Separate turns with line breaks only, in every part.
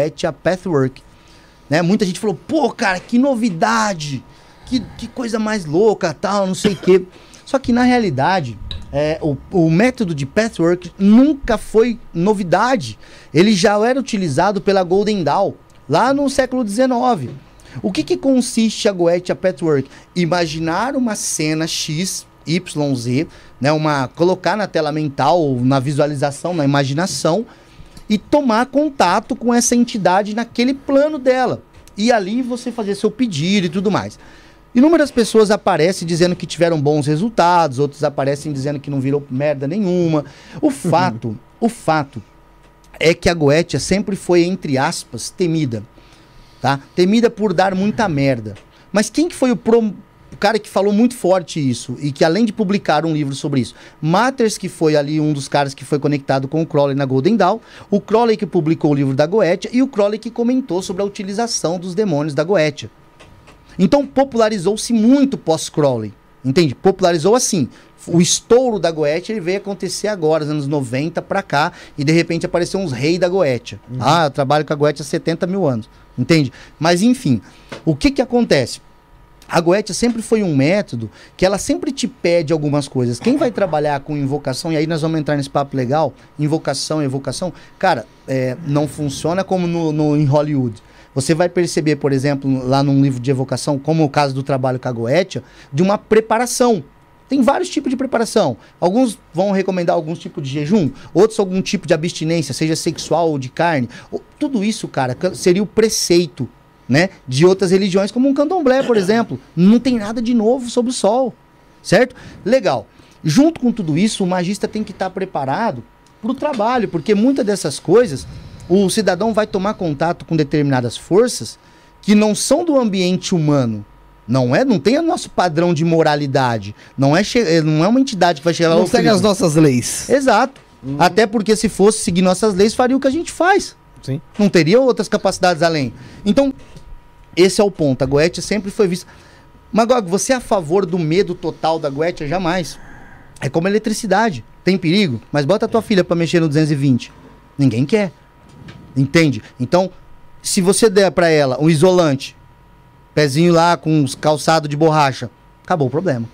reflete a Pathwork. Né? Muita gente falou, pô, cara, que novidade! Que, que coisa mais louca, tal, não sei o quê. Só que na realidade, é, o, o, método de Pathwork nunca foi novidade. Ele já era utilizado pela Golden Dawn lá no século XIX. O que, que consiste a Goethe a Pathwork? Imaginar uma cena X, Y, Z, né, uma, colocar na tela mental, na visualização, na imaginação, e tomar contato com essa entidade naquele plano dela. E ali você fazer seu pedido e tudo mais. Inúmeras pessoas aparecem dizendo que tiveram bons resultados, outros aparecem dizendo que não virou merda nenhuma. O uhum. fato, o fato é que a Goetia sempre foi entre aspas temida, tá? Temida por dar muita merda. Mas quem que foi o pro o cara que falou muito forte isso e que além de publicar um livro sobre isso, Matters que foi ali um dos caras que foi conectado com o Crowley na Golden Dawn, o Crowley que publicou o livro da Goetia e o Crowley que comentou sobre a utilização dos demônios da Goetia. Então popularizou-se muito pós-Crowley, entende? Popularizou assim. O estouro da Goetia ele veio acontecer agora, nos anos 90 para cá, e de repente apareceu uns reis da Goetia. Uhum. Ah, eu trabalho com a Goetia há 70 mil anos, entende? Mas enfim, o que que acontece? A Goethe sempre foi um método que ela sempre te pede algumas coisas. Quem vai trabalhar com invocação, e aí nós vamos entrar nesse papo legal, invocação, evocação, cara, é, não funciona como no, no, em Hollywood. Você vai perceber, por exemplo, lá num livro de evocação, como o caso do trabalho com a Goethe, de uma preparação. Tem vários tipos de preparação. Alguns vão recomendar alguns tipos de jejum, outros algum tipo de abstinência, seja sexual ou de carne. Tudo isso, cara, seria o preceito né, de outras religiões, como um candomblé, por exemplo. Não tem nada de novo sobre o sol, certo? Legal. Junto com tudo isso, o magista tem que estar preparado para o trabalho, porque muitas dessas coisas o cidadão vai tomar contato com determinadas forças que não são do ambiente humano. Não é, não tem o nosso padrão de moralidade. Não é, eh, não é uma entidade que vai chegar lá. Não segue as nossas leis. Exato. Hum. Até porque se fosse seguir nossas leis, faria o que a gente faz. Sim. Não teria outras capacidades além. Então, esse é o ponto. A Goethe sempre foi vista. Magog, você é a favor do medo total da Goethe? Jamais. É como a eletricidade. Tem perigo, mas bota a tua filha para mexer no 220. Ninguém quer. Entende? Então, se você der para ela um isolante, pezinho lá com uns calçados de borracha, acabou o problema.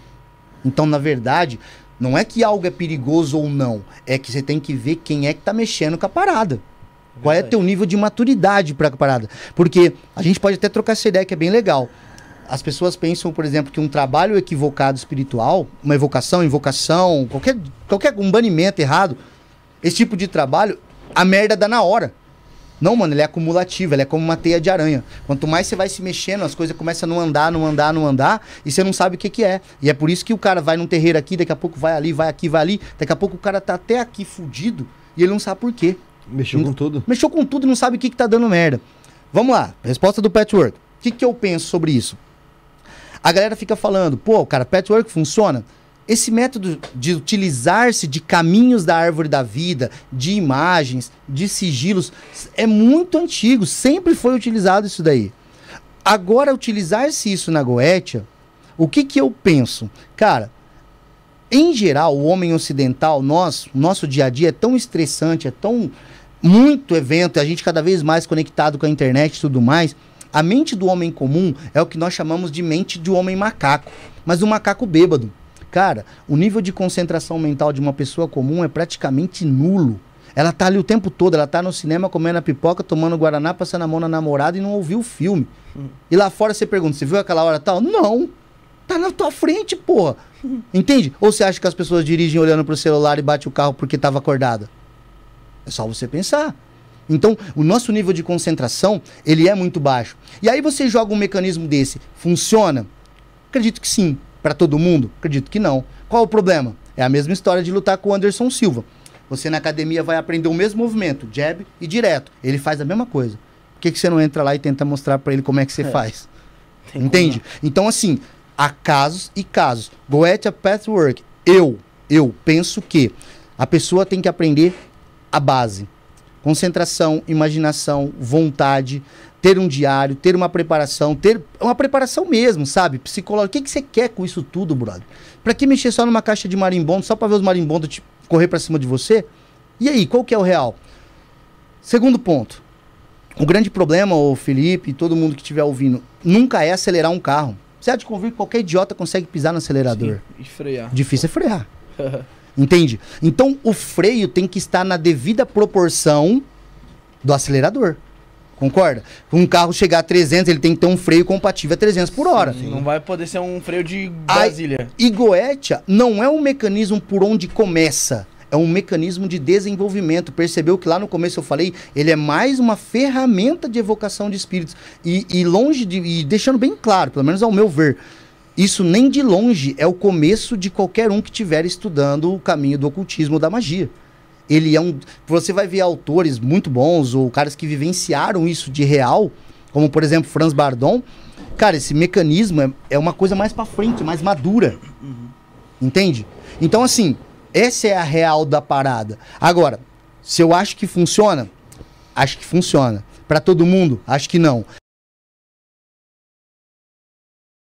Então, na verdade, não é que algo é perigoso ou não, é que você tem que ver quem é que tá mexendo com a parada. Qual é teu nível de maturidade para a parada? Porque a gente pode até trocar essa ideia que é bem legal. As pessoas pensam, por exemplo, que um trabalho equivocado espiritual, uma evocação, invocação, qualquer, qualquer um banimento errado, esse tipo de trabalho, a merda dá na hora. Não, mano, ele é acumulativo, ele é como uma teia de aranha. Quanto mais você vai se mexendo, as coisas começam a não andar, não andar, não andar, e você não sabe o que, que é. E é por isso que o cara vai num terreiro aqui, daqui a pouco vai ali, vai aqui, vai ali, daqui a pouco o cara tá até aqui fudido e ele não sabe por quê. Mexeu com tudo. Mexeu com tudo e não sabe o que, que tá dando merda. Vamos lá, resposta do patchwork. O que, que eu penso sobre isso? A galera fica falando, pô, cara, patchwork funciona? Esse método de utilizar-se de caminhos da árvore da vida, de imagens, de sigilos, é muito antigo, sempre foi utilizado isso daí. Agora, utilizar-se isso na Goetia, o que, que eu penso? Cara, em geral, o homem ocidental, nós, nosso dia a dia é tão estressante, é tão muito evento, a gente cada vez mais conectado com a internet e tudo mais. A mente do homem comum é o que nós chamamos de mente de homem macaco, mas um macaco bêbado. Cara, o nível de concentração mental de uma pessoa comum é praticamente nulo. Ela tá ali o tempo todo, ela tá no cinema comendo a pipoca, tomando guaraná, passando a mão na namorada e não ouviu o filme. Hum. E lá fora você pergunta, você viu aquela hora tal? Não. Tá na tua frente, porra. Entende? Ou você acha que as pessoas dirigem olhando pro celular e bate o carro porque tava acordada? É só você pensar. Então, o nosso nível de concentração, ele é muito baixo. E aí você joga um mecanismo desse, funciona? Acredito que sim. Para todo mundo? Acredito que não. Qual o problema? É a mesma história de lutar com o Anderson Silva. Você na academia vai aprender o mesmo movimento, jab e direto. Ele faz a mesma coisa. Por que, que você não entra lá e tenta mostrar para ele como é que você é. faz? Tem Entende? Como. Então, assim, Há casos e casos. Goethe Pathwork. Eu, eu penso que a pessoa tem que aprender a base. Concentração, imaginação, vontade, ter um diário, ter uma preparação, ter uma preparação mesmo, sabe? Psicológico. O que, que você quer com isso tudo, brother? Pra que mexer só numa caixa de marimbondo, só pra ver os marimbondos te correr pra cima de você? E aí, qual que é o real? Segundo ponto. O grande problema, o Felipe e todo mundo que estiver ouvindo, nunca é acelerar um carro. Você há de convir que qualquer idiota consegue pisar no acelerador. Sim, e frear. Difícil é frear. Entende? Então o freio tem que estar na devida proporção do acelerador. Concorda? Um carro chegar a 300, ele tem que ter um freio compatível a 300 por hora. Sim, não vai poder ser um freio de Brasília. A, e Goetia não é um mecanismo por onde começa é um mecanismo de desenvolvimento. Percebeu que lá no começo eu falei, ele é mais uma ferramenta de evocação de espíritos. E, e longe de. E deixando bem claro, pelo menos ao meu ver, isso nem de longe é o começo de qualquer um que estiver estudando o caminho do ocultismo ou da magia. Ele é um. Você vai ver autores muito bons ou caras que vivenciaram isso de real, como por exemplo Franz Bardon. Cara, esse mecanismo é, é uma coisa mais para frente, mais madura. Uhum. Entende? Então, assim, essa é a real da parada. Agora, se eu acho que funciona, acho que funciona. Para todo mundo, acho que não.